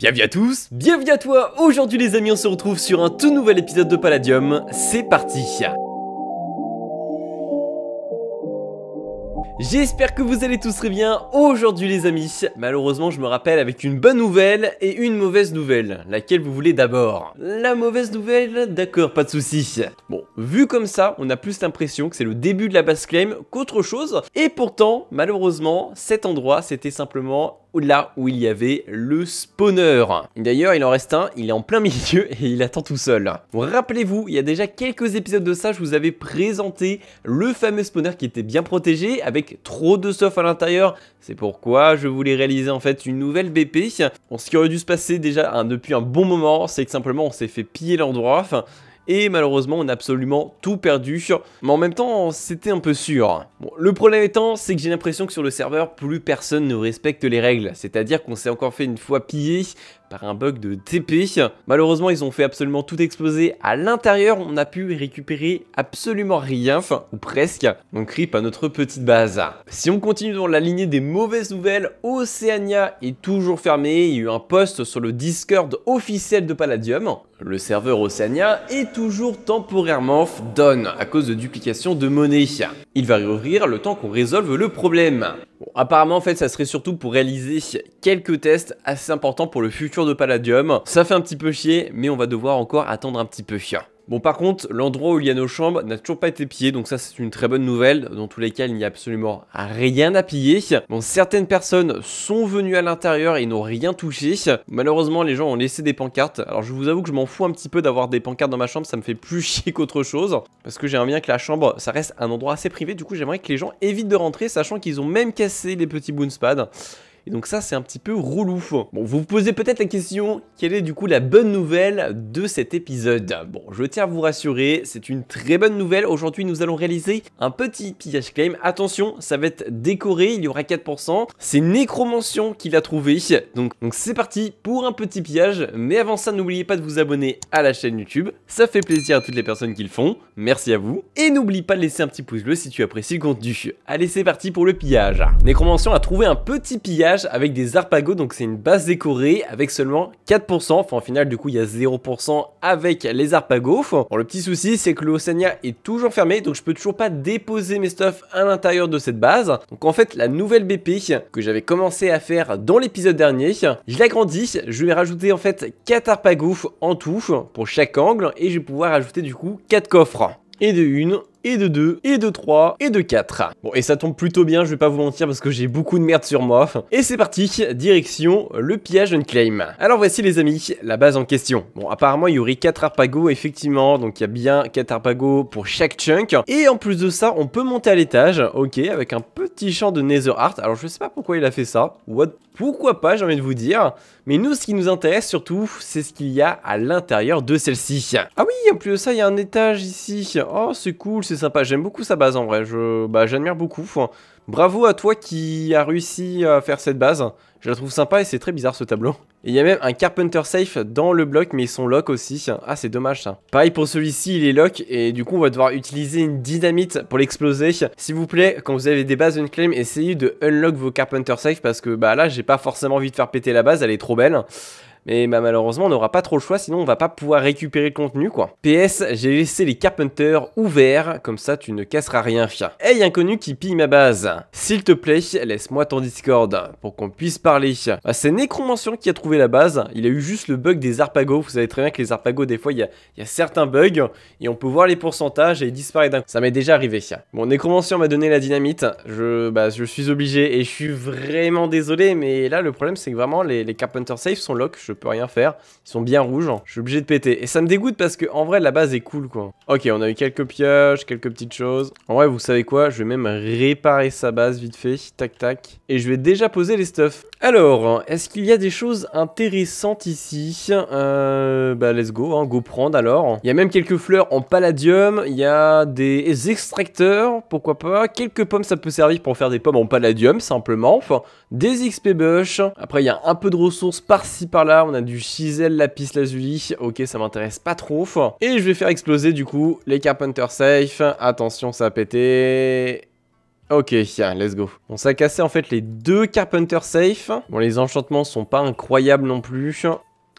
Bienvenue à tous, bienvenue à toi Aujourd'hui les amis, on se retrouve sur un tout nouvel épisode de Palladium, c'est parti J'espère que vous allez tous très bien aujourd'hui les amis. Malheureusement je me rappelle avec une bonne nouvelle et une mauvaise nouvelle. Laquelle vous voulez d'abord La mauvaise nouvelle D'accord, pas de soucis. Bon, vu comme ça, on a plus l'impression que c'est le début de la base claim qu'autre chose. Et pourtant, malheureusement, cet endroit c'était simplement là où il y avait le spawner. D'ailleurs, il en reste un, il est en plein milieu et il attend tout seul. Vous rappelez-vous, il y a déjà quelques épisodes de ça, je vous avais présenté le fameux spawner qui était bien protégé avec trop de stuff à l'intérieur. C'est pourquoi je voulais réaliser en fait une nouvelle BP. Bon, ce qui aurait dû se passer déjà hein, depuis un bon moment, c'est que simplement on s'est fait piller l'endroit et malheureusement on a absolument tout perdu. Mais en même temps c'était un peu sûr. Bon, le problème étant c'est que j'ai l'impression que sur le serveur plus personne ne respecte les règles. C'est à dire qu'on s'est encore fait une fois piller par un bug de TP. Malheureusement, ils ont fait absolument tout exploser à l'intérieur. On n'a pu récupérer absolument rien, ou presque. on rip à notre petite base. Si on continue dans la lignée des mauvaises nouvelles, Oceania est toujours fermé. Il y a eu un post sur le Discord officiel de Palladium. Le serveur Oceania est toujours temporairement down à cause de duplication de monnaie. Il va réouvrir le temps qu'on résolve le problème. Bon, apparemment, en fait, ça serait surtout pour réaliser quelques tests assez importants pour le futur de Palladium. Ça fait un petit peu chier, mais on va devoir encore attendre un petit peu. Bon, par contre, l'endroit où il y a nos chambres n'a toujours pas été pillé, donc ça, c'est une très bonne nouvelle. Dans tous les cas, il n'y a absolument rien à piller. Bon, certaines personnes sont venues à l'intérieur et n'ont rien touché. Malheureusement, les gens ont laissé des pancartes. Alors, je vous avoue que je m'en fous un petit peu d'avoir des pancartes dans ma chambre, ça me fait plus chier qu'autre chose. Parce que j'aimerais bien que la chambre, ça reste un endroit assez privé. Du coup, j'aimerais que les gens évitent de rentrer, sachant qu'ils ont même cassé les petits boonspads donc ça, c'est un petit peu relou. Bon, vous vous posez peut-être la question, quelle est du coup la bonne nouvelle de cet épisode Bon, je tiens à vous rassurer, c'est une très bonne nouvelle. Aujourd'hui, nous allons réaliser un petit pillage claim. Attention, ça va être décoré, il y aura 4%. C'est Nécromancion qui l'a trouvé. Donc donc c'est parti pour un petit pillage. Mais avant ça, n'oubliez pas de vous abonner à la chaîne YouTube. Ça fait plaisir à toutes les personnes qui le font. Merci à vous. Et n'oublie pas de laisser un petit pouce bleu si tu apprécies le contenu. Allez, c'est parti pour le pillage. Nécromancion a trouvé un petit pillage avec des arpagos, donc c'est une base décorée avec seulement 4%. Enfin, au final, du coup, il y a 0% avec les arpagos. le petit souci, c'est que le est toujours fermé, donc je peux toujours pas déposer mes stuff à l'intérieur de cette base. Donc en fait, la nouvelle BP que j'avais commencé à faire dans l'épisode dernier, je l'agrandis, je vais rajouter en fait 4 arpagos en tout pour chaque angle et je vais pouvoir ajouter du coup 4 coffres. Et de une, et de 2, et de 3, et de 4. Bon, et ça tombe plutôt bien, je vais pas vous mentir, parce que j'ai beaucoup de merde sur moi. Et c'est parti, direction le pillage claim. Alors voici les amis, la base en question. Bon, apparemment, il y aurait 4 arpagos, effectivement, donc il y a bien 4 arpagos pour chaque chunk. Et en plus de ça, on peut monter à l'étage, ok, avec un petit champ de nether art. Alors je sais pas pourquoi il a fait ça, what pourquoi pas, j'ai envie de vous dire. Mais nous, ce qui nous intéresse surtout, c'est ce qu'il y a à l'intérieur de celle-ci. Ah oui, en plus de ça, il y a un étage ici. Oh, c'est cool, c'est sympa. J'aime beaucoup sa base en vrai. Je, bah, j'admire beaucoup. Bravo à toi qui a réussi à faire cette base. Je la trouve sympa et c'est très bizarre ce tableau il y a même un Carpenter Safe dans le bloc, mais ils sont lock aussi. Ah, c'est dommage ça. Pareil pour celui-ci, il est lock, et du coup, on va devoir utiliser une dynamite pour l'exploser. S'il vous plaît, quand vous avez des bases unclaim, essayez de unlock vos Carpenter Safe, parce que bah là, j'ai pas forcément envie de faire péter la base, elle est trop belle. Mais bah, malheureusement, on n'aura pas trop le choix, sinon on va pas pouvoir récupérer le contenu, quoi. PS, j'ai laissé les Carpenters ouverts, comme ça tu ne casseras rien, fia. Hey, inconnu qui pille ma base. S'il te plaît, laisse-moi ton Discord, pour qu'on puisse parler. Bah, C'est Necromancien qui a trouvé la base, il a eu juste le bug des Arpagos, vous savez très bien que les Arpagos, des fois, il y a, certains bugs, et on peut voir les pourcentages, et ils disparaissent d'un coup. Ça m'est déjà arrivé. Bon, Nécromancien m'a donné la dynamite, bah, je, suis obligé, et je suis vraiment désolé, mais là, le problème, c'est que vraiment, les, Carpenters Safe sont lock, je peux rien faire. Ils sont bien rouges, hein. je suis obligé de péter. Et ça me dégoûte parce que en vrai la base est cool quoi. Ok, on a eu quelques pioches, quelques petites choses. En vrai, vous savez quoi Je vais même réparer sa base vite fait, tac tac. Et je vais déjà poser les stuffs. Alors, est-ce qu'il y a des choses intéressantes ici euh, Bah let's go, hein. go prendre alors. Il y a même quelques fleurs en palladium, il y a des extracteurs, pourquoi pas. Quelques pommes, ça peut servir pour faire des pommes en palladium simplement. Enfin, des XP bush. Après, il y a un peu de ressources par-ci par-là on a du chisel lapis lazuli, ok ça m'intéresse pas trop. Et je vais faire exploser du coup les Carpenter Safe, attention ça a pété... Ok, let's go. On s'est cassé en fait les deux Carpenter Safe. Bon, les enchantements sont pas incroyables non plus.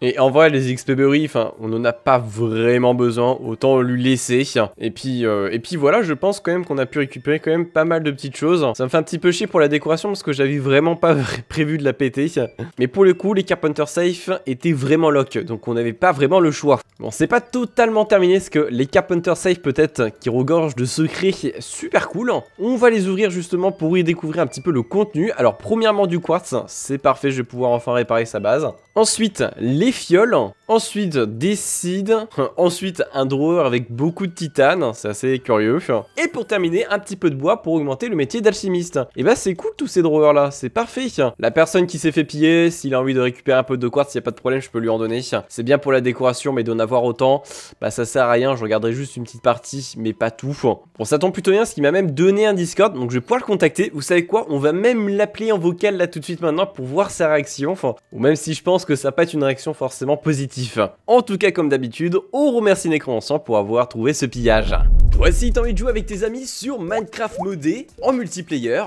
Et en vrai, les XP Berry, on n'en a pas vraiment besoin, autant lui laisser. Et puis, euh, et puis voilà, je pense quand même qu'on a pu récupérer quand même pas mal de petites choses. Ça me fait un petit peu chier pour la décoration parce que j'avais vraiment pas prévu de la péter. Mais pour le coup, les Carpenter Safe étaient vraiment lock, donc on n'avait pas vraiment le choix. Bon, c'est pas totalement terminé parce que les Carpenter Safe peut-être qui regorgent de secrets super cool. On va les ouvrir justement pour y découvrir un petit peu le contenu. Alors premièrement du quartz, c'est parfait, je vais pouvoir enfin réparer sa base. Ensuite, les Fiole. Ensuite, décide. Ensuite, un drawer avec beaucoup de titane. C'est assez curieux. Et pour terminer, un petit peu de bois pour augmenter le métier d'alchimiste. Et eh bah, ben, c'est cool tous ces drawers là. C'est parfait. La personne qui s'est fait piller, s'il a envie de récupérer un peu de quartz, il n'y a pas de problème, je peux lui en donner. C'est bien pour la décoration, mais d'en avoir autant, bah, ça sert à rien. Je regarderai juste une petite partie, mais pas tout. Bon, ça tombe plutôt bien, ce qui m'a même donné un Discord. Donc, je vais pouvoir le contacter. Vous savez quoi On va même l'appeler en vocal là tout de suite maintenant pour voir sa réaction. ou même si je pense que ça n'a pas être une réaction forcément positive. En tout cas, comme d'habitude, on remercie ensemble pour avoir trouvé ce pillage. Toi aussi, t'as envie de jouer avec tes amis sur Minecraft modé en multiplayer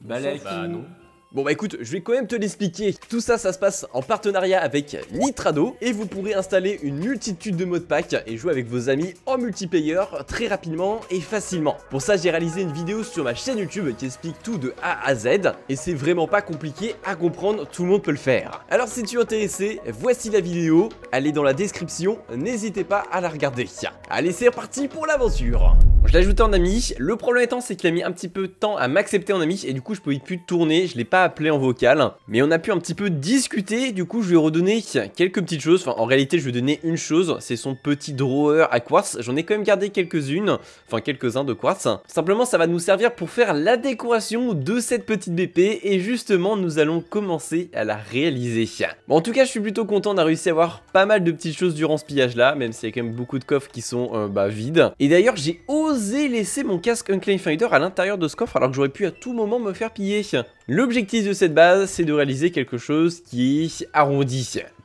Bah, bah non. Bon bah écoute, je vais quand même te l'expliquer. Tout ça, ça se passe en partenariat avec Nitrado et vous pourrez installer une multitude de modes pack et jouer avec vos amis en multiplayer très rapidement et facilement. Pour ça, j'ai réalisé une vidéo sur ma chaîne YouTube qui explique tout de A à Z et c'est vraiment pas compliqué à comprendre, tout le monde peut le faire. Alors si tu es intéressé, voici la vidéo, elle est dans la description, n'hésitez pas à la regarder. Allez, c'est reparti pour l'aventure je l'ai ajouté en ami. Le problème étant, c'est qu'il a mis un petit peu de temps à m'accepter en ami et du coup, je pouvais plus tourner. Je ne l'ai pas appelé en vocal, mais on a pu un petit peu discuter. Du coup, je lui ai redonné quelques petites choses. Enfin, en réalité, je lui ai donné une chose. C'est son petit drawer à quartz. J'en ai quand même gardé quelques-unes, enfin quelques-uns de quartz. Simplement, ça va nous servir pour faire la décoration de cette petite BP et justement, nous allons commencer à la réaliser. Bon, en tout cas, je suis plutôt content d'avoir réussi à avoir pas mal de petites choses durant ce pillage là, même s'il y a quand même beaucoup de coffres qui sont euh, bah, vides. Et d'ailleurs, j'ai osé osé laisser mon casque Unclaimed Finder à l'intérieur de ce coffre alors que j'aurais pu à tout moment me faire piller. L'objectif de cette base, c'est de réaliser quelque chose qui est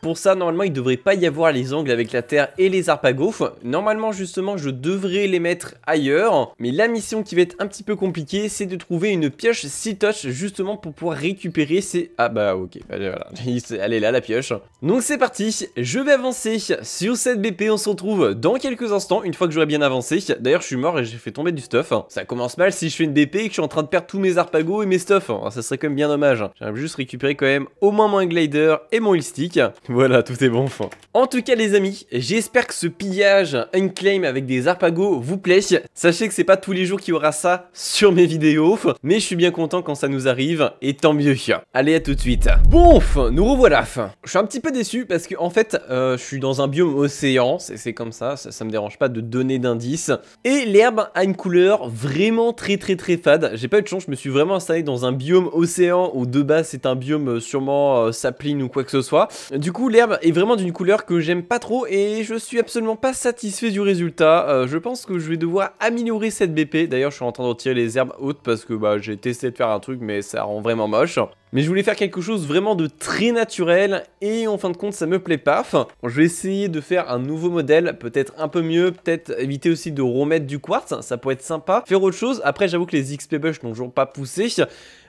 pour ça, normalement, il ne devrait pas y avoir les angles avec la Terre et les Arpagos. Normalement, justement, je devrais les mettre ailleurs. Mais la mission qui va être un petit peu compliquée, c'est de trouver une pioche si touch, justement, pour pouvoir récupérer ces... Ah bah, ok, allez, voilà. Elle est là, la pioche. Donc, c'est parti. Je vais avancer sur cette BP. On se retrouve dans quelques instants, une fois que j'aurai bien avancé. D'ailleurs, je suis mort et j'ai fait tomber du stuff. Ça commence mal si je fais une BP et que je suis en train de perdre tous mes Arpagos et mes stuff. Ah, ça serait quand même bien dommage. J'aimerais juste récupérer quand même au moins mon glider et mon heal stick. Voilà, tout est bon. En tout cas, les amis, j'espère que ce pillage unclaim avec des arpagos vous plaît. Sachez que c'est pas tous les jours qu'il y aura ça sur mes vidéos, mais je suis bien content quand ça nous arrive, et tant mieux. Allez, à tout de suite. Bon, nous revoilà. Je suis un petit peu déçu parce que, en fait, euh, je suis dans un biome océan, c'est comme ça, ça, me dérange pas de donner d'indices. Et l'herbe a une couleur vraiment très très très fade. J'ai pas eu de chance, je me suis vraiment installé dans un biome océan où de base c'est un biome sûrement euh, sapline ou quoi que ce soit. Du coup, l'herbe est vraiment d'une couleur que j'aime pas trop et je suis absolument pas satisfait du résultat. Euh, je pense que je vais devoir améliorer cette BP. D'ailleurs, je suis en train de retirer les herbes hautes parce que bah, j'ai testé de faire un truc, mais ça rend vraiment moche. Mais je voulais faire quelque chose vraiment de très naturel et en fin de compte ça me plaît pas. je vais essayer de faire un nouveau modèle, peut-être un peu mieux, peut-être éviter aussi de remettre du quartz, ça pourrait être sympa. Faire autre chose, après j'avoue que les XP Bush n'ont toujours pas poussé.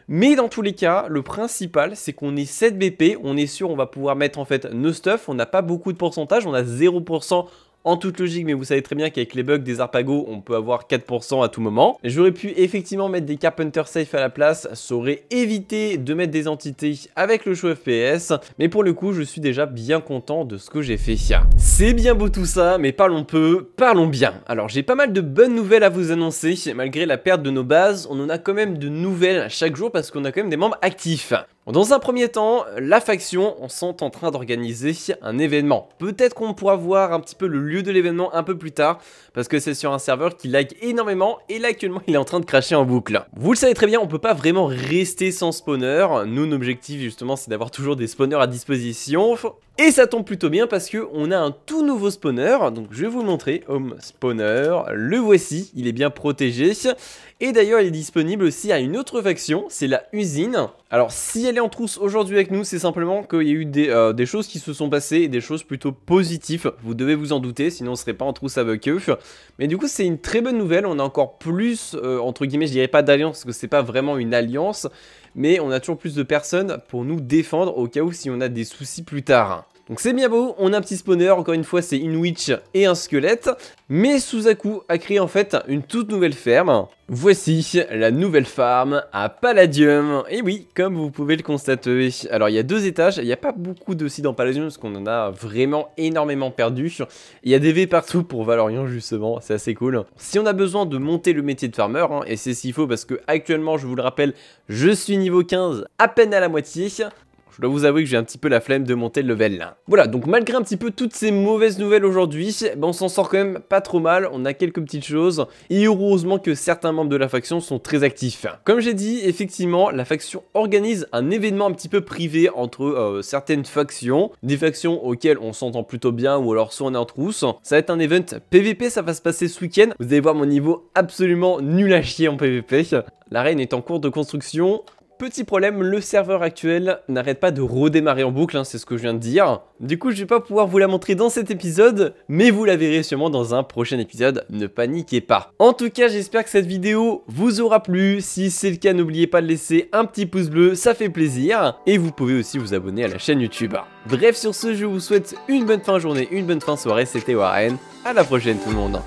Mais dans tous les cas, le principal, c'est qu'on est 7 BP, on est sûr on va pouvoir mettre en fait nos stuff, on n'a pas beaucoup de pourcentage, on a 0% en toute logique, mais vous savez très bien qu'avec les bugs des Arpagos, on peut avoir 4% à tout moment. J'aurais pu effectivement mettre des Carpenter Safe à la place, ça aurait évité de mettre des entités avec le show FPS, mais pour le coup, je suis déjà bien content de ce que j'ai fait. C'est bien beau tout ça, mais parlons peu, parlons bien. Alors j'ai pas mal de bonnes nouvelles à vous annoncer, malgré la perte de nos bases, on en a quand même de nouvelles chaque jour parce qu'on a quand même des membres actifs. Dans un premier temps, la faction, on sent en train d'organiser un événement. Peut-être qu'on pourra voir un petit peu le lieu de l'événement un peu plus tard, parce que c'est sur un serveur qui lag énormément, et là actuellement il est en train de cracher en boucle. Vous le savez très bien, on peut pas vraiment rester sans spawner. Nous, objectif justement, c'est d'avoir toujours des spawners à disposition. Et ça tombe plutôt bien parce que on a un tout nouveau spawner, donc je vais vous montrer, Home Spawner, le voici, il est bien protégé, et d'ailleurs il est disponible aussi à une autre faction, c'est la usine. Alors si elle est en trousse aujourd'hui avec nous, c'est simplement qu'il y a eu des, euh, choses qui se sont passées, et des choses plutôt positives, vous devez vous en douter, sinon on serait pas en trousse avec eux. Mais du coup c'est une très bonne nouvelle, on a encore plus, euh, entre guillemets, je dirais pas d'alliance, parce que c'est pas vraiment une alliance, mais on a toujours plus de personnes pour nous défendre au cas où si on a des soucis plus tard. Donc c'est bien beau, on a un petit spawner, encore une fois c'est une witch et un squelette, mais Suzaku a créé en fait une toute nouvelle ferme. Voici la nouvelle farm à Palladium. Et oui, comme vous pouvez le constater, alors il y a deux étages, il n'y a pas beaucoup de sites dans Palladium parce qu'on en a vraiment énormément perdu. Il y a des V partout pour Valorian justement, c'est assez cool. Si on a besoin de monter le métier de farmer, hein, et c'est qu'il faut parce que actuellement je vous le rappelle, je suis niveau 15 à peine à la moitié, je dois vous avouer que j'ai un petit peu la flemme de monter le level. Voilà, donc malgré un petit peu toutes ces mauvaises nouvelles aujourd'hui, ben, on s'en sort quand même pas trop mal, on a quelques petites choses, et heureusement que certains membres de la faction sont très actifs. Comme j'ai dit, effectivement, la faction organise un événement un petit peu privé entre euh, certaines factions, des factions auxquelles on s'entend plutôt bien, ou alors soit on est en trousse. Ça va être un event PVP, ça va se passer ce week-end. Vous allez voir mon niveau absolument nul à chier en PVP. L'arène est en cours de construction, Petit problème, le serveur actuel n'arrête pas de redémarrer en boucle, hein, c'est ce que je viens de dire. Du coup, je vais pas pouvoir vous la montrer dans cet épisode, mais vous la verrez sûrement dans un prochain épisode, ne paniquez pas. En tout cas, j'espère que cette vidéo vous aura plu. Si c'est le cas, n'oubliez pas de laisser un petit pouce bleu, ça fait plaisir. Et vous pouvez aussi vous abonner à la chaîne YouTube. Bref, sur ce, je vous souhaite une bonne fin de journée, une bonne fin de soirée, c'était Warren. À la prochaine tout le monde.